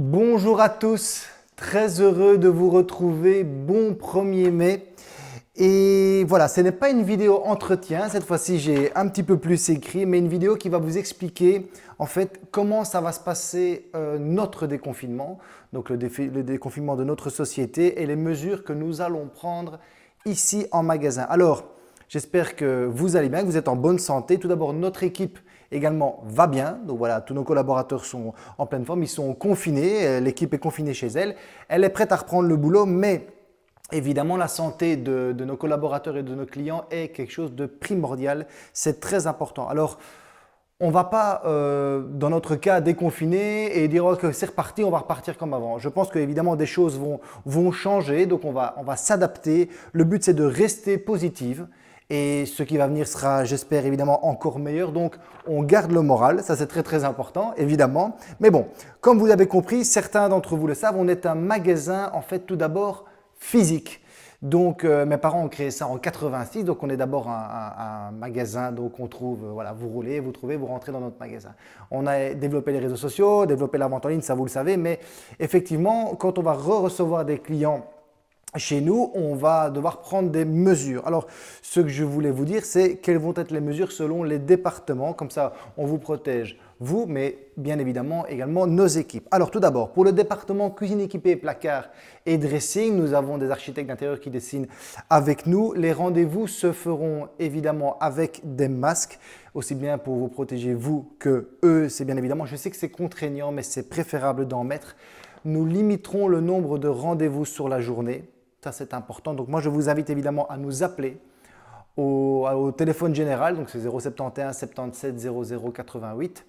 Bonjour à tous, très heureux de vous retrouver, bon 1er mai. Et voilà, ce n'est pas une vidéo entretien, cette fois-ci j'ai un petit peu plus écrit, mais une vidéo qui va vous expliquer en fait comment ça va se passer euh, notre déconfinement, donc le, le déconfinement de notre société et les mesures que nous allons prendre ici en magasin. Alors, j'espère que vous allez bien, que vous êtes en bonne santé. Tout d'abord, notre équipe également va bien. Donc voilà, tous nos collaborateurs sont en pleine forme, ils sont confinés, euh, l'équipe est confinée chez elle. Elle est prête à reprendre le boulot, mais Évidemment, la santé de, nos collaborateurs et de nos clients est quelque chose de primordial. C'est très important. Alors, on ne va pas, euh, dans notre cas, déconfiner et dire oh, que c'est reparti, on va repartir comme avant. Je pense qu'évidemment, des choses vont, changer, donc on va, on va s'adapter. Le but, c'est de rester positive et ce qui va venir sera, j'espère, évidemment encore meilleur. Donc, on garde le moral. Ça, c'est très, très important, évidemment. Mais bon, comme vous avez compris, certains d'entre vous le savent, on est un magasin, en fait, tout d'abord physique. Donc, euh, mes parents ont créé ça en 86. Donc, on est d'abord un, un, magasin. Donc, on trouve, euh, voilà, vous roulez, vous trouvez, vous rentrez dans notre magasin. On a développé les réseaux sociaux, développé la vente en ligne, ça vous le savez. Mais effectivement, quand on va re-recevoir des clients chez nous, on va devoir prendre des mesures. Alors, ce que je voulais vous dire, c'est quelles vont être les mesures selon les départements. Comme ça, on vous protège, vous, mais bien évidemment également nos équipes. Alors, tout d'abord, pour le département cuisine équipée, placard et dressing, nous avons des architectes d'intérieur qui dessinent avec nous. Les rendez-vous se feront évidemment avec des masques, aussi bien pour vous protéger, vous, que eux. C'est bien évidemment, je sais que c'est contraignant, mais c'est préférable d'en mettre. Nous limiterons le nombre de rendez-vous sur la journée ça, c'est important. Donc, moi, je vous invite évidemment à nous appeler au, téléphone général, donc c'est 071 77 00 88.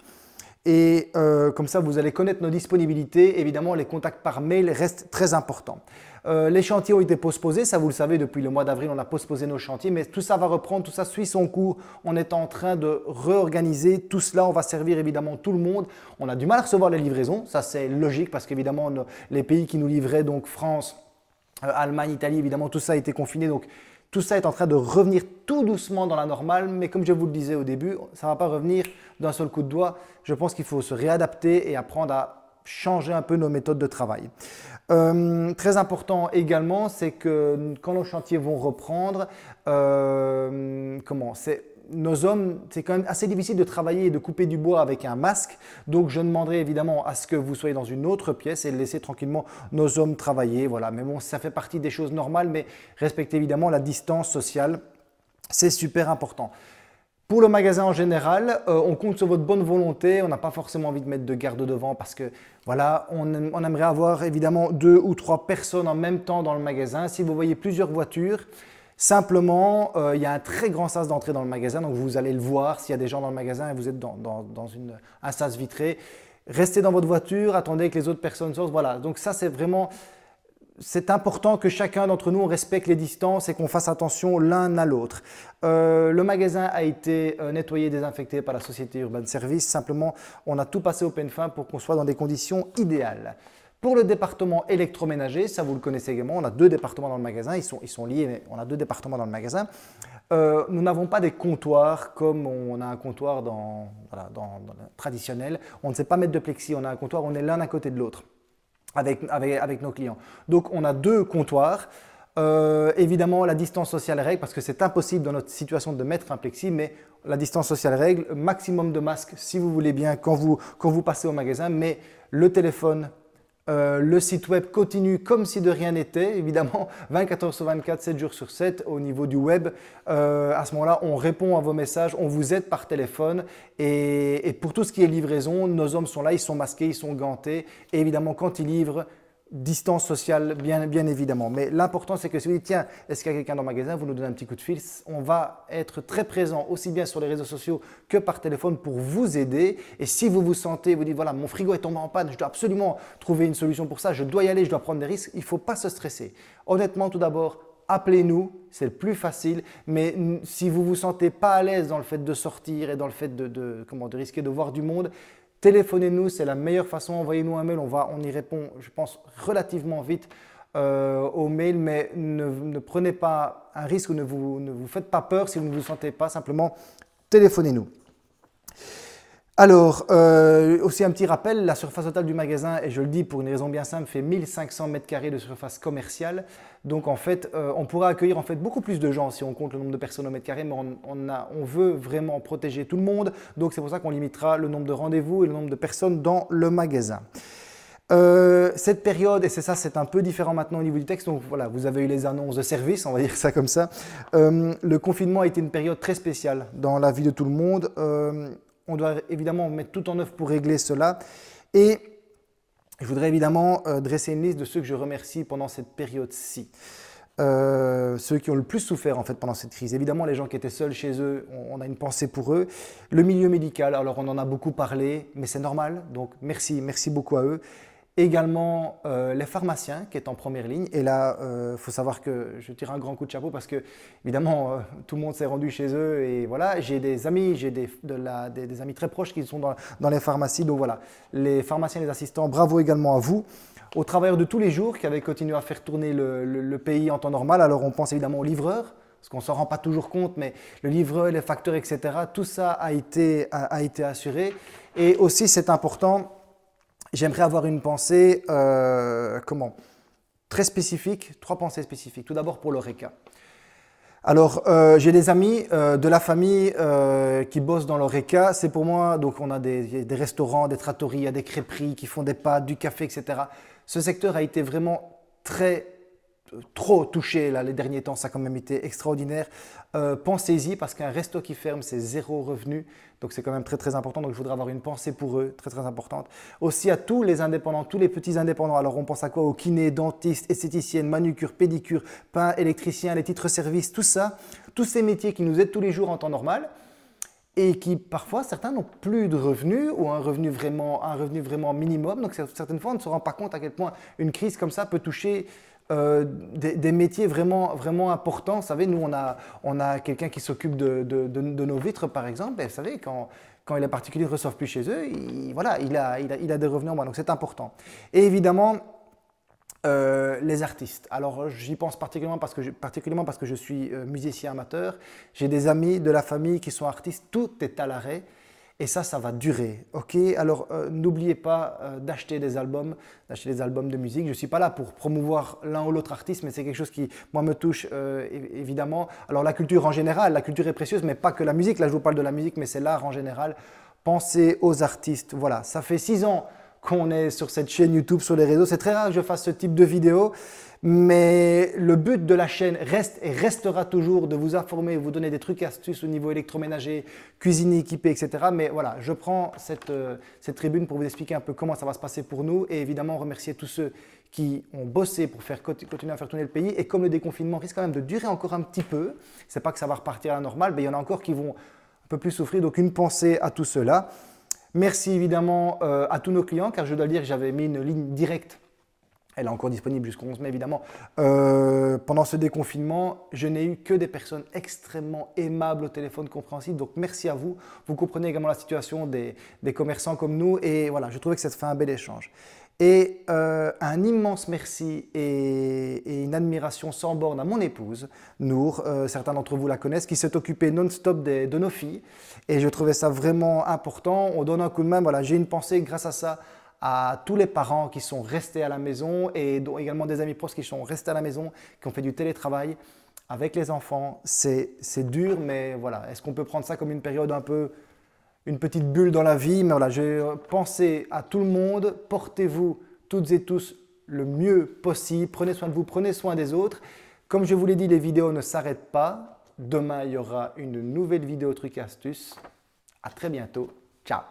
Et euh, comme ça, vous allez connaître nos disponibilités. Évidemment, les contacts par mail restent très importants. Euh, les chantiers ont été postposés, ça vous le savez, depuis le mois d'avril, on a postposé nos chantiers, mais tout ça va reprendre, tout ça suit son cours. On est en train de réorganiser tout cela, on va servir évidemment tout le monde. On a du mal à recevoir les livraisons, ça c'est logique parce qu'évidemment, les pays qui nous livraient, donc France, euh, Allemagne, Italie, évidemment, tout ça a été confiné. Donc tout ça est en train de revenir tout doucement dans la normale, mais comme je vous le disais au début, ça ne va pas revenir d'un seul coup de doigt. Je pense qu'il faut se réadapter et apprendre à changer un peu nos méthodes de travail. Euh, très important également, c'est que quand nos chantiers vont reprendre, euh, comment c'est nos hommes, c'est quand même assez difficile de travailler et de couper du bois avec un masque. Donc je demanderai évidemment à ce que vous soyez dans une autre pièce et laisser tranquillement nos hommes travailler. Voilà, mais bon, ça fait partie des choses normales, mais respectez évidemment la distance sociale. C'est super important. Pour le magasin en général, euh, on compte sur votre bonne volonté. On n'a pas forcément envie de mettre de garde devant parce que voilà, on aimerait avoir évidemment deux ou trois personnes en même temps dans le magasin. Si vous voyez plusieurs voitures, Simplement, euh, il y a un très grand sas d'entrée dans le magasin, donc vous allez le voir s'il y a des gens dans le magasin et vous êtes dans, une, un sas vitré. Restez dans votre voiture, attendez que les autres personnes sortent. Voilà, donc ça c'est vraiment c'est important que chacun d'entre nous respecte les distances et qu'on fasse attention l'un à l'autre. Euh, le magasin a été euh, nettoyé, désinfecté par la société Urban Service. Simplement, on a tout passé au fin pour qu'on soit dans des conditions idéales. Pour le département électroménager, ça vous le connaissez également, on a deux départements dans le magasin, ils sont, liés, mais on a deux départements dans le magasin. Euh, nous n'avons pas des comptoirs comme on a un comptoir dans, traditionnel. On ne sait pas mettre de plexi, on a un comptoir, on est l'un à côté de l'autre avec, avec, nos clients. Donc on a deux comptoirs. Euh, évidemment, la distance sociale règle, parce que c'est impossible dans notre situation de mettre un plexi, mais la distance sociale règle, maximum de masques si vous voulez bien quand vous, quand vous passez au magasin, mais le téléphone euh, le site web continue comme si de rien n'était, évidemment, 24 h sur 24, 7 jours sur 7 au niveau du web. Euh, à ce moment-là, on répond à vos messages, on vous aide par téléphone. Et, et pour tout ce qui est livraison, nos hommes sont là, ils sont masqués, ils sont gantés. Et évidemment, quand ils livrent, distance sociale, bien, bien évidemment. Mais l'important, c'est que si vous dites, tiens, est-ce qu'il y a quelqu'un dans le magasin, vous nous donnez un petit coup de fil. On va être très présent, aussi bien sur les réseaux sociaux que par téléphone, pour vous aider. Et si vous vous sentez, vous dites, voilà, mon frigo est tombé en panne, je dois absolument trouver une solution pour ça, je dois y aller, je dois prendre des risques, il ne faut pas se stresser. Honnêtement, tout d'abord, appelez-nous, c'est le plus facile. Mais si vous vous sentez pas à l'aise dans le fait de sortir et dans le fait de, de, comment, de risquer de voir du monde, téléphonez-nous, c'est la meilleure façon. Envoyez-nous un mail, on, va, on y répond, je pense, relativement vite euh, au mail, mais ne, prenez pas un risque ou ne vous, ne vous faites pas peur si vous ne vous sentez pas, simplement téléphonez-nous. Alors, euh, aussi un petit rappel, la surface totale du magasin, et je le dis pour une raison bien simple, fait 1500 m2 de surface commerciale. Donc en fait, euh, on pourra accueillir en fait beaucoup plus de gens si on compte le nombre de personnes au mètre carré, mais on, veut vraiment protéger tout le monde. Donc c'est pour ça qu'on limitera le nombre de rendez-vous et le nombre de personnes dans le magasin. Euh, cette période, et c'est ça, c'est un peu différent maintenant au niveau du texte, donc voilà, vous avez eu les annonces de service, on va dire ça comme ça. le confinement a été une période très spéciale dans la vie de tout le monde. On doit évidemment mettre tout en œuvre pour régler cela. Et je voudrais évidemment euh, dresser une liste de ceux que je remercie pendant cette période-ci. Euh, ceux qui ont le plus souffert en fait pendant cette crise. Évidemment, les gens qui étaient seuls chez eux, on, on a une pensée pour eux. Le milieu médical, alors on en a beaucoup parlé, mais c'est normal. Donc merci, merci beaucoup à eux. Également euh, les pharmaciens qui est en première ligne. Et là, il euh, faut savoir que je tire un grand coup de chapeau parce que, évidemment, euh, tout le monde s'est rendu chez eux. Et voilà, j'ai des amis, j'ai des, amis très proches qui sont dans, les pharmacies. Donc voilà, les pharmaciens, les assistants, bravo également à vous. Aux travailleurs de tous les jours qui avaient continué à faire tourner le, pays en temps normal. Alors on pense évidemment aux livreurs, parce qu'on ne s'en rend pas toujours compte, mais le livreur, les facteurs, etc., tout ça a été, a été assuré. Et aussi, c'est important j'aimerais avoir une pensée, euh, comment Très spécifique, trois pensées spécifiques. Tout d'abord pour l'ORECA. Alors, euh, j'ai des amis euh, de la famille qui bossent dans l'ORECA. C'est pour moi, donc on a des, des restaurants, des trattorias, des crêperies qui font des pâtes, du café, etc. Ce secteur a été vraiment très trop touché là, les derniers temps, ça a quand même été extraordinaire. Euh, pensez-y parce qu'un resto qui ferme, c'est zéro revenu. Donc c'est quand même très très important. Donc je voudrais avoir une pensée pour eux, très très importante. Aussi à tous les indépendants, tous les petits indépendants. Alors on pense à quoi Au kiné, dentistes, esthéticiennes, manucure, pédicure, pain, électricien, les titres-services, tout ça. Tous ces métiers qui nous aident tous les jours en temps normal et qui parfois certains n'ont plus de revenus ou un revenu vraiment, un revenu vraiment minimum. Donc certaines fois, on ne se rend pas compte à quel point une crise comme ça peut toucher euh, des, métiers vraiment, vraiment importants. Vous savez, nous, on a, quelqu'un qui s'occupe de, nos vitres, par exemple. Ben, vous savez, quand, quand les particuliers ne reçoivent plus chez eux, il, voilà, il, a, des revenus en moins. Donc, c'est important. Et évidemment, euh, les artistes. Alors j'y pense particulièrement parce que particulièrement parce que je suis euh, musicien amateur. J'ai des amis de la famille qui sont artistes. Tout est à l'arrêt. Et ça, ça va durer. Ok Alors euh, n'oubliez pas euh, d'acheter des albums, d'acheter des albums de musique. Je ne suis pas là pour promouvoir l'un ou l'autre artiste, mais c'est quelque chose qui, moi, me touche euh, évidemment. Alors la culture en général, la culture est précieuse, mais pas que la musique. Là, je vous parle de la musique, mais c'est l'art en général. Pensez aux artistes. Voilà, ça fait six ans qu'on est sur cette chaîne YouTube, sur les réseaux. C'est très rare que je fasse ce type de vidéo, mais le but de la chaîne reste et restera toujours de vous informer, vous donner des trucs astuces au niveau électroménager, cuisine équipée, etc. Mais voilà, je prends euh, cette, tribune pour vous expliquer un peu comment ça va se passer pour nous et évidemment remercier tous ceux qui ont bossé pour faire continuer à faire tourner le pays. Et comme le déconfinement risque quand même de durer encore un petit peu, c'est pas que ça va repartir à la normale, mais il y en a encore qui vont un peu plus souffrir. Donc une pensée à tout cela. Merci évidemment euh, à tous nos clients, car je dois dire dire, j'avais mis une ligne directe elle est encore disponible jusqu'au 11 mai, évidemment. Euh, pendant ce déconfinement, je n'ai eu que des personnes extrêmement aimables au téléphone, compréhensibles. Donc, merci à vous. Vous comprenez également la situation des, commerçants comme nous. Et voilà, je trouvais que ça fait un bel échange. Et euh, un immense merci et, une admiration sans borne à mon épouse, Nour, euh, certains d'entre vous la connaissent, qui s'est occupée non-stop de nos filles. Et je trouvais ça vraiment important. On donne un coup de main. Voilà, j'ai une pensée grâce à ça à tous les parents qui sont restés à la maison et dont également des amis proches qui sont restés à la maison, qui ont fait du télétravail avec les enfants. C'est, dur, mais voilà. Est-ce qu'on peut prendre ça comme une période un peu, une petite bulle dans la vie Mais voilà, j'ai euh, pensé à tout le monde. Portez-vous toutes et tous le mieux possible. Prenez soin de vous, prenez soin des autres. Comme je vous l'ai dit, les vidéos ne s'arrêtent pas. Demain, il y aura une nouvelle vidéo truc Astuces. À très bientôt. Ciao